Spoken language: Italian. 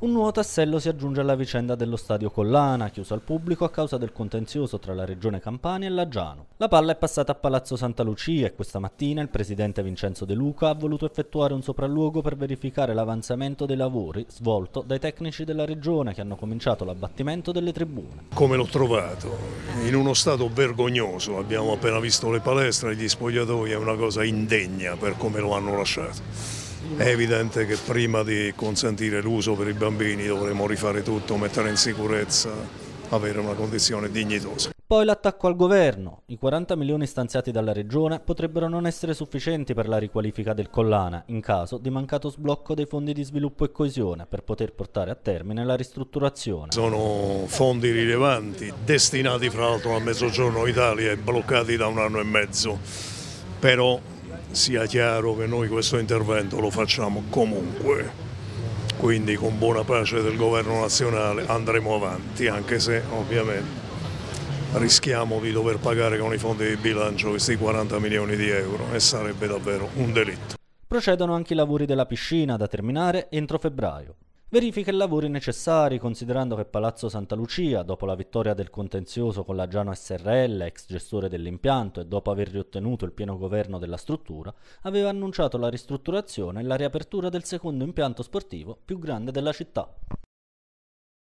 Un nuovo tassello si aggiunge alla vicenda dello stadio Collana, chiuso al pubblico a causa del contenzioso tra la regione Campania e Laggiano. La palla è passata a Palazzo Santa Lucia e questa mattina il presidente Vincenzo De Luca ha voluto effettuare un sopralluogo per verificare l'avanzamento dei lavori svolto dai tecnici della regione che hanno cominciato l'abbattimento delle tribune. Come l'ho trovato? In uno stato vergognoso, abbiamo appena visto le palestre gli spogliatoi, è una cosa indegna per come lo hanno lasciato. È evidente che prima di consentire l'uso per i bambini dovremo rifare tutto, mettere in sicurezza, avere una condizione dignitosa. Poi l'attacco al governo. I 40 milioni stanziati dalla regione potrebbero non essere sufficienti per la riqualifica del Collana, in caso di mancato sblocco dei fondi di sviluppo e coesione per poter portare a termine la ristrutturazione. Sono fondi rilevanti, destinati fra l'altro a Mezzogiorno Italia e bloccati da un anno e mezzo, però sia chiaro che noi questo intervento lo facciamo comunque, quindi con buona pace del governo nazionale andremo avanti, anche se ovviamente rischiamo di dover pagare con i fondi di bilancio questi 40 milioni di euro e sarebbe davvero un delitto. Procedono anche i lavori della piscina da terminare entro febbraio verifica i lavori necessari considerando che Palazzo Santa Lucia, dopo la vittoria del contenzioso con la Giano SRL, ex gestore dell'impianto, e dopo aver riottenuto il pieno governo della struttura, aveva annunciato la ristrutturazione e la riapertura del secondo impianto sportivo più grande della città.